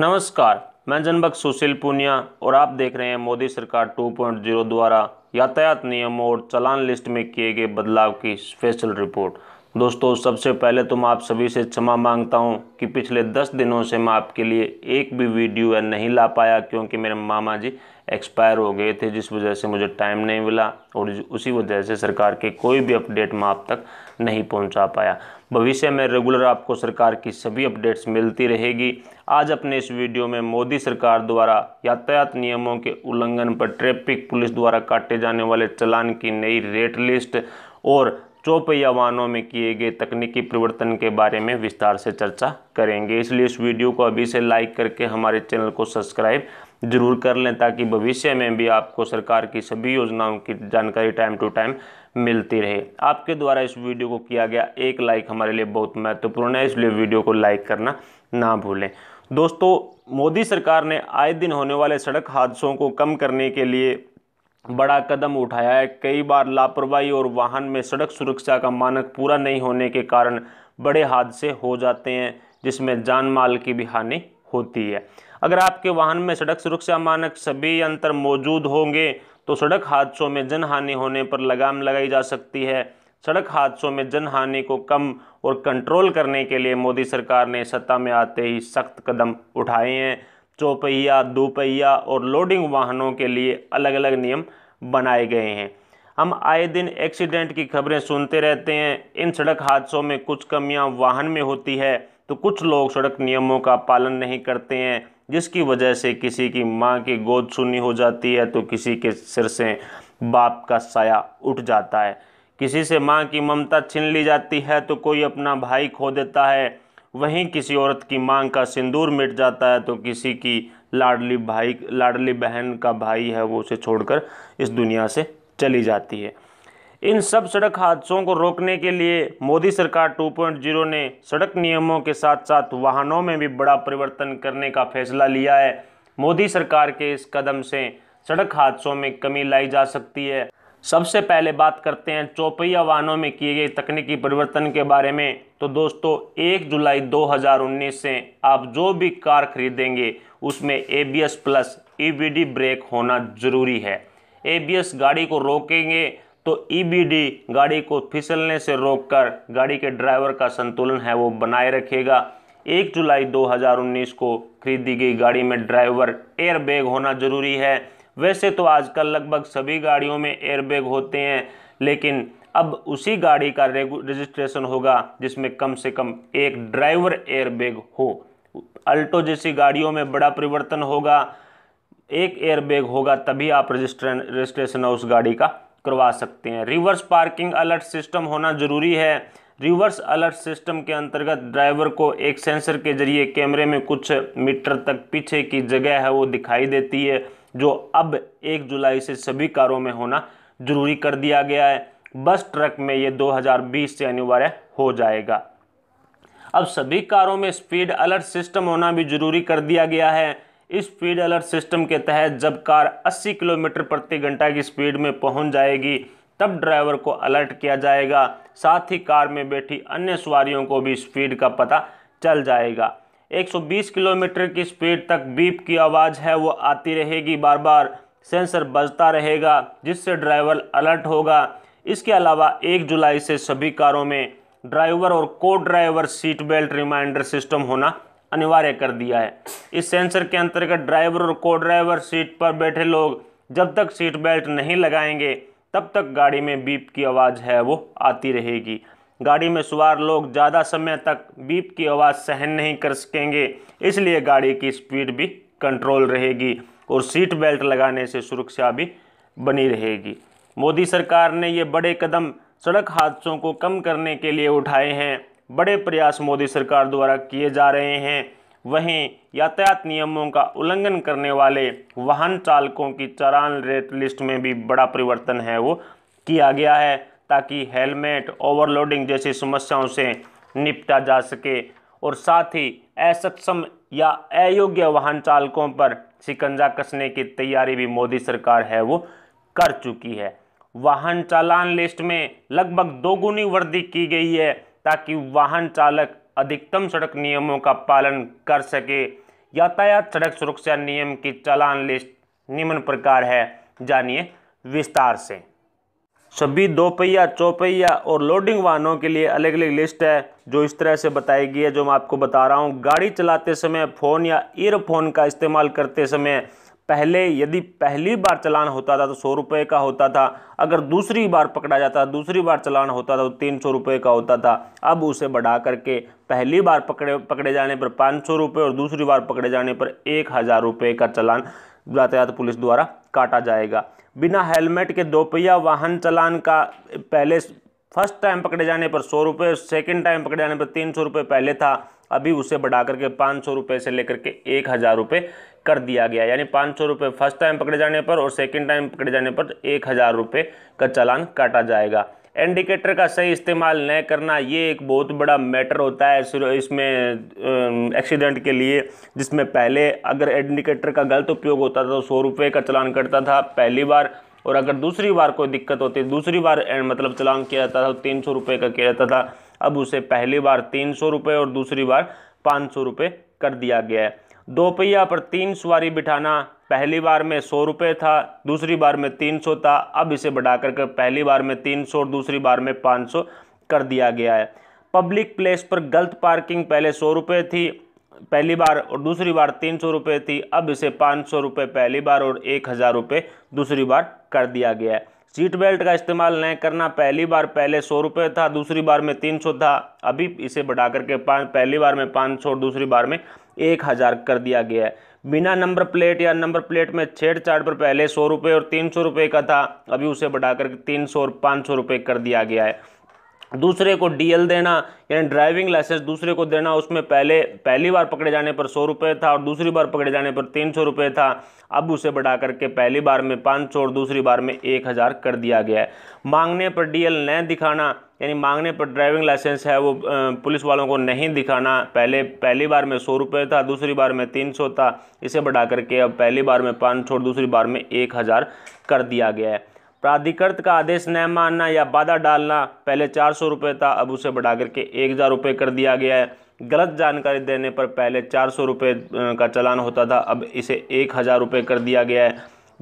नमस्कार मैं जनबक सुशील पुनिया और आप देख रहे हैं मोदी सरकार 2.0 द्वारा यातायात नियमों और चलान लिस्ट में किए गए बदलाव की स्पेशल रिपोर्ट दोस्तों सबसे पहले तो मैं आप सभी से क्षमा मांगता हूँ कि पिछले दस दिनों से मैं आपके लिए एक भी वीडियो नहीं ला पाया क्योंकि मेरे मामा जी एक्सपायर हो गए थे जिस वजह से मुझे टाइम नहीं मिला और उसी वजह से सरकार के कोई भी अपडेट मैं आप तक नहीं पहुंचा पाया भविष्य में रेगुलर आपको सरकार की सभी अपडेट्स मिलती रहेगी आज अपने इस वीडियो में मोदी सरकार द्वारा यातायात नियमों के उल्लंघन पर ट्रैफिक पुलिस द्वारा काटे जाने वाले चलान की नई रेट लिस्ट और चौपहिया वाहनों में किए गए तकनीकी परिवर्तन के बारे में विस्तार से चर्चा करेंगे इसलिए इस वीडियो को अभी से लाइक करके हमारे चैनल को सब्सक्राइब जरूर कर लें ताकि भविष्य में भी आपको सरकार की सभी योजनाओं की जानकारी टाइम टू टाइम मिलती रहे आपके द्वारा इस वीडियो को किया गया एक लाइक हमारे लिए बहुत महत्वपूर्ण है इसलिए वीडियो को लाइक करना ना भूलें दोस्तों मोदी सरकार ने आए दिन होने वाले सड़क हादसों को कम करने के लिए बड़ा कदम उठाया है कई बार लापरवाही और वाहन में सड़क सुरक्षा का मानक पूरा नहीं होने के कारण बड़े हादसे हो जाते हैं जिसमें जान माल की भी हानि होती है अगर आपके वाहन में सड़क सुरक्षा मानक सभी अंतर मौजूद होंगे तो सड़क हादसों में जन हानि होने पर लगाम लगाई जा सकती है सड़क हादसों में जन हानि को कम और कंट्रोल करने के लिए मोदी सरकार ने सत्ता में आते ही सख्त कदम उठाए हैं चौपहिया दोपहिया और लोडिंग वाहनों के लिए अलग अलग नियम बनाए गए हैं हम आए दिन एक्सीडेंट की खबरें सुनते रहते हैं इन सड़क हादसों में कुछ कमियां वाहन में होती है तो कुछ लोग सड़क नियमों का पालन नहीं करते हैं जिसकी वजह से किसी की माँ की गोद सुनी हो जाती है तो किसी के सिर से बाप का साया उठ जाता है किसी से माँ की ममता छीन ली जाती है तो कोई अपना भाई खो देता है वहीं किसी औरत की मांग का सिंदूर मिट जाता है तो किसी की लाडली भाई लाडली बहन का भाई है वो उसे छोड़कर इस दुनिया से चली जाती है इन सब सड़क हादसों को रोकने के लिए मोदी सरकार 2.0 ने सड़क नियमों के साथ साथ वाहनों में भी बड़ा परिवर्तन करने का फैसला लिया है मोदी सरकार के इस कदम से सड़क हादसों में कमी लाई जा सकती है सबसे पहले बात करते हैं चौपहिया वाहनों में किए गए तकनीकी परिवर्तन के बारे में तो दोस्तों एक जुलाई 2019 से आप जो भी कार खरीदेंगे उसमें एबीएस प्लस ईबीडी ब्रेक होना ज़रूरी है एबीएस गाड़ी को रोकेंगे तो ईबीडी e गाड़ी को फिसलने से रोककर गाड़ी के ड्राइवर का संतुलन है वो बनाए रखेगा एक जुलाई 2019 को खरीदी गई गाड़ी में ड्राइवर एयरबैग होना ज़रूरी है वैसे तो आजकल लगभग सभी गाड़ियों में एयरबैग होते हैं लेकिन अब उसी गाड़ी का रजिस्ट्रेशन होगा जिसमें कम से कम एक ड्राइवर एयरबैग हो अल्टो जैसी गाड़ियों में बड़ा परिवर्तन होगा एक एयरबैग होगा तभी आप रजिस्ट्रेशन रजिस्ट्रेशन उस गाड़ी का करवा सकते हैं रिवर्स पार्किंग अलर्ट सिस्टम होना ज़रूरी है रिवर्स अलर्ट सिस्टम के अंतर्गत ड्राइवर को एक सेंसर के जरिए कैमरे में कुछ मीटर तक पीछे की जगह है वो दिखाई देती है जो अब एक जुलाई से सभी कारों में होना जरूरी कर दिया गया है बस ट्रक में ये 2020 से अनिवार्य हो जाएगा अब सभी कारों में स्पीड अलर्ट सिस्टम होना भी जरूरी कर दिया गया है इस स्पीड अलर्ट सिस्टम के तहत जब कार 80 किलोमीटर प्रति घंटा की स्पीड में पहुंच जाएगी तब ड्राइवर को अलर्ट किया जाएगा साथ ही कार में बैठी अन्य सवारियों को भी स्पीड का पता चल जाएगा 120 किलोमीटर की स्पीड तक बीप की आवाज़ है वो आती रहेगी बार बार सेंसर बजता रहेगा जिससे ड्राइवर अलर्ट होगा इसके अलावा एक जुलाई से सभी कारों में ड्राइवर और को driver seat belt reminder system होना अनिवार्य कर दिया है इस सेंसर के अंतर्गत ड्राइवर और को ड्राइवर सीट पर बैठे लोग जब तक सीट बेल्ट नहीं लगाएंगे तब तक गाड़ी में बीप की आवाज़ है वो आती रहेगी गाड़ी में सवार लोग ज़्यादा समय तक बीप की आवाज़ सहन नहीं कर सकेंगे इसलिए गाड़ी की स्पीड भी कंट्रोल रहेगी और सीट बेल्ट लगाने से सुरक्षा भी बनी रहेगी मोदी सरकार ने ये बड़े कदम सड़क हादसों को कम करने के लिए उठाए हैं बड़े प्रयास मोदी सरकार द्वारा किए जा रहे हैं वहीं यातायात नियमों का उल्लंघन करने वाले वाहन चालकों की चरान रेट लिस्ट में भी बड़ा परिवर्तन है वो किया गया है ताकि हेलमेट ओवरलोडिंग जैसी समस्याओं से निपटा जा सके और साथ ही असक्षम या अयोग्य वाहन चालकों पर शिकंजा कसने की तैयारी भी मोदी सरकार है वो कर चुकी है वाहन चालान लिस्ट में लगभग दोगुनी वृद्धि की गई है ताकि वाहन चालक अधिकतम सड़क नियमों का पालन कर सके यातायात सड़क सुरक्षा नियम की चालान लिस्ट निम्न प्रकार है जानिए विस्तार से सभी दोपहिया चौपहिया और लोडिंग वाहनों के लिए अलग अलग लिस्ट है जो इस तरह से बताई गई है जो मैं आपको बता रहा हूँ गाड़ी चलाते समय फ़ोन या ईयरफोन का इस्तेमाल करते समय पहले यदि पहली बार चलान होता था तो सौ रुपये का होता था अगर दूसरी बार पकड़ा जाता दूसरी बार चलान होता था तो तीन सौ रुपये का होता था अब उसे बढ़ा करके पहली बार पकड़े पकड़े जाने पर पाँच सौ रुपये और दूसरी बार पकड़े जाने पर एक हज़ार रुपये का चलान यातायात पुलिस द्वारा काटा जाएगा बिना हेलमेट के दोपहिया वाहन चलान का पहले फर्स्ट टाइम पकड़े जाने पर सौ रुपये सेकेंड टाइम पकड़े जाने पर तीन सौ रुपये पहले था अभी उसे बढ़ा करके पाँच सौ रुपये से लेकर के एक हज़ार रुपये कर दिया गया यानी पाँच सौ रुपये फर्स्ट टाइम पकड़े जाने पर और सेकेंड टाइम पकड़े जाने पर एक हज़ार रुपये का चालान काटा जाएगा इंडिकेटर का सही इस्तेमाल न करना ये एक बहुत बड़ा मैटर होता है इसमें एक्सीडेंट के लिए जिसमें पहले अगर इंडिकेटर का गलत उपयोग होता था तो सौ रुपये का चलान कटता था पहली बार और अगर दूसरी बार कोई दिक्कत होती दूसरी बार मतलब चलान किया जाता था तो तीन सौ रुपये का किया जाता था अब उसे पहली बार तीन सौ रुपये और दूसरी बार पाँच सौ रुपये कर दिया गया है दोपहिया पर तीन सवारी बिठाना पहली बार में सौ रुपये था दूसरी बार में तीन सौ था अब इसे बढ़ा करके पहली बार में तीन सौ और दूसरी बार में पाँच सौ कर दिया गया है पब्लिक प्लेस पर गलत पार्किंग पहले सौ रुपये थी पहली बार और दूसरी बार तीन सौ रुपये थी अब इसे पाँच सौ रुपये पहली बार और एक हज़ार रुपये दूसरी बार कर दिया गया है सीट बेल्ट का इस्तेमाल नहीं करना पहली बार पहले सौ रुपये था दूसरी बार में तीन सौ था अभी इसे बढ़ा करके पाँच पहली बार में पाँच सौ और दूसरी बार में एक हज़ार कर दिया गया है बिना नंबर प्लेट या नंबर प्लेट में छेड़छाड़ पर पहले सौ रुपये और तीन सौ रुपये का था अभी उसे बढ़ाकर तीन सौ और पाँच सौ रुपये कर दिया गया है दूसरे को डीएल देना यानी ड्राइविंग लाइसेंस दूसरे को देना उसमें पहले पहली बार पकड़े जाने पर सौ रुपये था और दूसरी बार पकड़े जाने पर तीन सौ रुपये था अब उसे बढ़ा करके पहली बार में पाँच सौ और दूसरी बार में एक हज़ार कर दिया गया है मांगने पर डीएल न दिखाना यानी मांगने पर ड्राइविंग लाइसेंस है वो पुलिस वालों को नहीं दिखाना पहले पहली बार में सौ रुपये था दूसरी बार में तीन सौ था इसे बढ़ा करके अब पहली बार में पाँच सौ और दूसरी बार में एक हज़ार कर दिया गया है प्राधिकृत का आदेश न मानना या बाधा डालना पहले चार सौ रुपये था अब उसे बढ़ा करके एक हज़ार रुपये कर दिया गया है गलत जानकारी देने पर पहले चार सौ रुपये का चलान होता था अब इसे एक हज़ार रुपये कर दिया गया है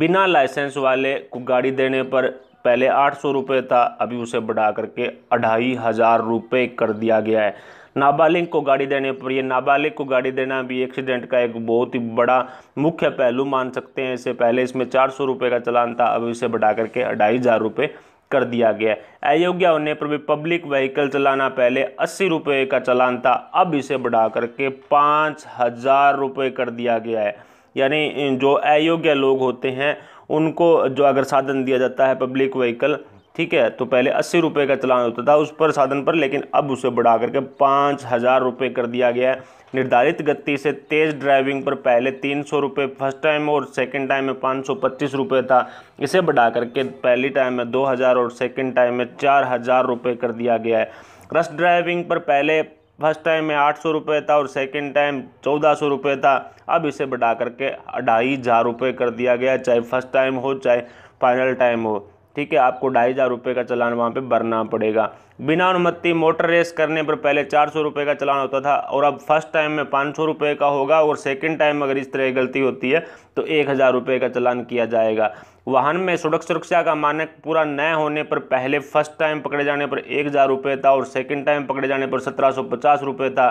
बिना लाइसेंस वाले को गाड़ी देने पर पहले आठ सौ रुपये था अभी उसे बढ़ा करके अढ़ाई हज़ार रुपये कर दिया गया है नाबालिग को गाड़ी देने पर यह नाबालिग को गाड़ी देना भी एक्सीडेंट का एक बहुत ही बड़ा मुख्य पहलू मान सकते हैं इससे पहले इसमें चार सौ रुपये का चलान था अब इसे बढ़ा करके अढ़ाई हज़ार रुपये कर दिया गया है अयोग्य होने पर भी पब्लिक व्हीकल चलाना पहले अस्सी रुपये का चलान था अब इसे बढ़ा करके पाँच हज़ार रुपये कर दिया गया है यानी जो अयोग्य लोग होते हैं उनको जो अगर साधन दिया जाता है पब्लिक व्हीकल ठीक है तो पहले अस्सी रुपये का चलान होता था उस पर साधन पर लेकिन अब उसे बढ़ा करके पाँच हज़ार रुपये कर दिया गया है निर्धारित गति से तेज़ ड्राइविंग पर पहले तीन सौ रुपये फर्स्ट टाइम और सेकंड टाइम में पाँच सौ पच्चीस रुपये था इसे बढ़ा करके पहली टाइम में दो हज़ार और सेकंड टाइम में चार हज़ार रुपये कर दिया गया है रस ड्राइविंग पर पहले फर्स्ट टाइम में आठ सौ रुपये था और सेकंड टाइम चौदह सौ रुपये था अब इसे बढ़ा करके ढाई हज़ार रुपये कर दिया गया चाहे फर्स्ट टाइम हो चाहे फाइनल टाइम हो ठीक है आपको ढाई हज़ार रुपये का चलान वहाँ पे भरना पड़ेगा बिना अनुमति मोटर रेस करने पर पहले चार सौ रुपये का चलान होता था और अब फर्स्ट टाइम में पाँच सौ रुपये का होगा और सेकंड टाइम अगर इस तरह गलती होती है तो एक हज़ार रुपये का चलान किया जाएगा वाहन में सड़क सुरक्षा का मानक पूरा न होने पर पहले फर्स्ट टाइम पकड़े जाने पर एक हज़ार रुपये था और सेकंड टाइम पकड़े जाने पर सत्रह सौ पचास रुपये था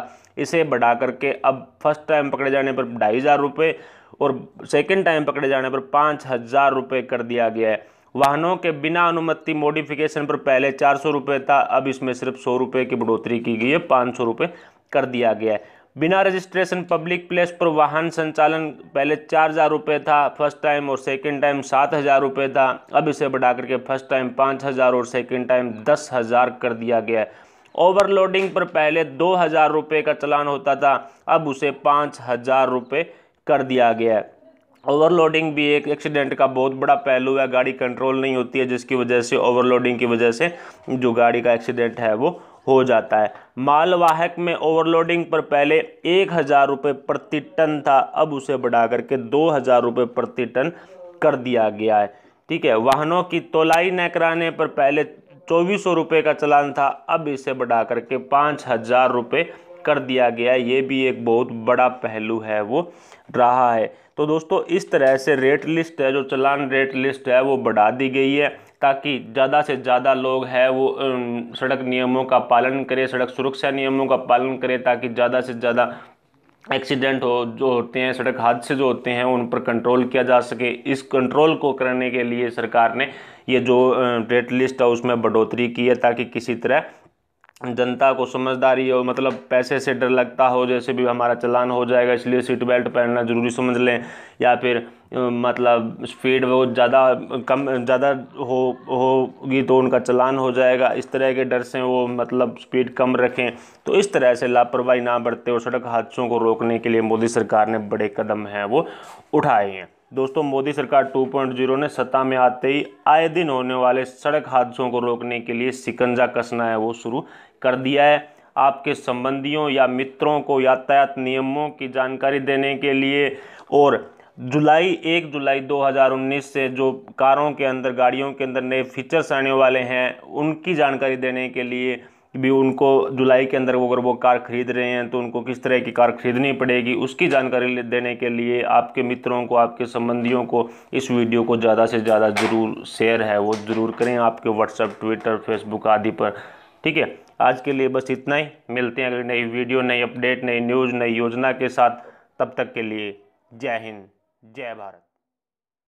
इसे बढ़ा करके अब फर्स्ट टाइम पकड़े जाने पर ढाई हज़ार रुपये और सेकेंड टाइम पकड़े जाने पर पाँच हज़ार रुपये कर दिया गया है वाहनों के बिना अनुमति मॉडिफिकेशन पर पहले चार सौ रुपये था अब इसमें सिर्फ सौ रुपये की बढ़ोतरी की गई है पाँच सौ रुपये कर दिया गया है बिना रजिस्ट्रेशन पब्लिक प्लेस पर वाहन संचालन पहले चार हज़ार रुपये था फर्स्ट टाइम और सेकंड टाइम सात हज़ार रुपये था अब इसे बढ़ा करके फर्स्ट टाइम पाँच हज़ार और सेकंड टाइम दस हज़ार कर दिया गया है ओवरलोडिंग पर पहले दो हज़ार रुपये का चलान होता था अब उसे पाँच हज़ार रुपये कर दिया गया है ओवरलोडिंग भी एक एक्सीडेंट का बहुत बड़ा पहलू है गाड़ी कंट्रोल नहीं होती है जिसकी वजह से ओवरलोडिंग की वजह से जो गाड़ी का एक्सीडेंट है वो हो जाता है मालवाहक में ओवरलोडिंग पर पहले एक हज़ार रुपये प्रति टन था अब उसे बढ़ा करके दो हज़ार रुपये प्रति टन कर दिया गया है ठीक है वाहनों की तोलाई न कराने पर पहले चौबीस सौ रुपये का चलान था अब इसे बढ़ा करके पाँच हज़ार रुपये कर दिया गया ये भी एक बहुत बड़ा पहलू है वो रहा है तो दोस्तों इस तरह से रेट लिस्ट है जो चलान रेट लिस्ट है वो बढ़ा दी गई है ताकि ज़्यादा से ज़्यादा लोग हैं वो सड़क नियमों का पालन करें सड़क सुरक्षा नियमों का पालन करें ताकि ज़्यादा से ज़्यादा एक्सीडेंट हो जो होते हैं सड़क हादसे जो होते हैं उन पर कंट्रोल किया जा सके इस कंट्रोल को करने के लिए सरकार ने ये जो रेट लिस्ट है उसमें बढ़ोतरी की है ताकि किसी तरह जनता को समझदारी और मतलब पैसे से डर लगता हो जैसे भी हमारा चलान हो जाएगा इसलिए सीट बेल्ट पहनना ज़रूरी समझ लें या फिर मतलब स्पीड वो ज़्यादा कम ज़्यादा हो होगी तो उनका चलान हो जाएगा इस तरह के डर से वो मतलब स्पीड कम रखें तो इस तरह से लापरवाही ना बरते और सड़क हादसों को रोकने के लिए मोदी सरकार ने बड़े कदम हैं वो उठाए हैं दोस्तों मोदी सरकार 2.0 ने सत्ता में आते ही आए दिन होने वाले सड़क हादसों को रोकने के लिए सिकंजा कसना है वो शुरू कर दिया है आपके संबंधियों या मित्रों को यातायात नियमों की जानकारी देने के लिए और जुलाई एक जुलाई 2019 से जो कारों के अंदर गाड़ियों के अंदर नए फीचर्स आने वाले हैं उनकी जानकारी देने के लिए भी उनको जुलाई के अंदर वो अगर वो कार ख़रीद रहे हैं तो उनको किस तरह की कार ख़रीदनी पड़ेगी उसकी जानकारी देने के लिए आपके मित्रों को आपके संबंधियों को इस वीडियो को ज़्यादा से ज़्यादा ज़रूर शेयर है वो ज़रूर करें आपके व्हाट्सअप ट्विटर फेसबुक आदि पर ठीक है आज के लिए बस इतना ही मिलते हैं अगली नई वीडियो नई अपडेट नई न्यूज़ नई योजना के साथ तब तक के लिए जय हिंद जय भारत